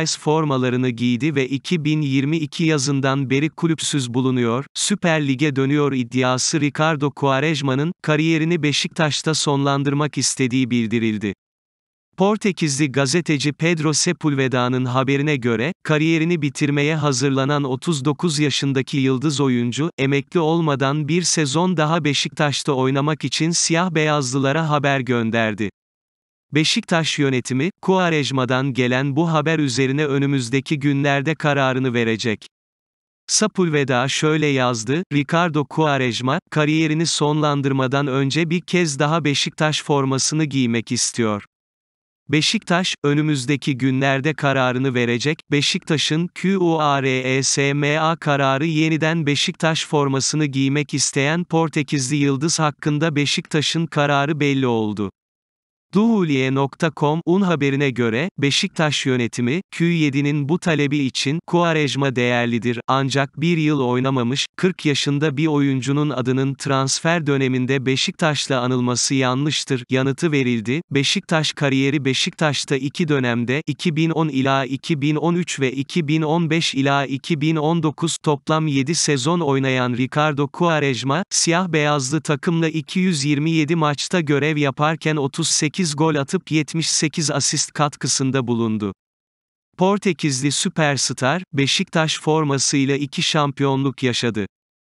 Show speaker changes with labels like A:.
A: Ice formalarını giydi ve 2022 yazından beri kulüpsüz bulunuyor, Süper Lig'e dönüyor iddiası Ricardo Quaresma'nın, kariyerini Beşiktaş'ta sonlandırmak istediği bildirildi. Portekizli gazeteci Pedro Sepulveda'nın haberine göre, kariyerini bitirmeye hazırlanan 39 yaşındaki yıldız oyuncu, emekli olmadan bir sezon daha Beşiktaş'ta oynamak için siyah beyazlılara haber gönderdi. Beşiktaş yönetimi, Kuarejma'dan gelen bu haber üzerine önümüzdeki günlerde kararını verecek. Sapulveda şöyle yazdı, Ricardo Kuarejma, kariyerini sonlandırmadan önce bir kez daha Beşiktaş formasını giymek istiyor. Beşiktaş, önümüzdeki günlerde kararını verecek, Beşiktaş'ın QUARESMA e kararı yeniden Beşiktaş formasını giymek isteyen Portekizli Yıldız hakkında Beşiktaş'ın kararı belli oldu. Duhuliye.com, un haberine göre, Beşiktaş yönetimi, Q7'nin bu talebi için, Kuarejma değerlidir, ancak bir yıl oynamamış, 40 yaşında bir oyuncunun adının transfer döneminde Beşiktaş'la anılması yanlıştır, yanıtı verildi. Beşiktaş kariyeri Beşiktaş'ta iki dönemde, 2010 ila 2013 ve 2015 ila 2019 toplam 7 sezon oynayan Ricardo Kuarejma, siyah-beyazlı takımla 227 maçta görev yaparken 38 8 gol atıp 78 asist katkısında bulundu. Portekizli süperstar, Beşiktaş formasıyla iki şampiyonluk yaşadı.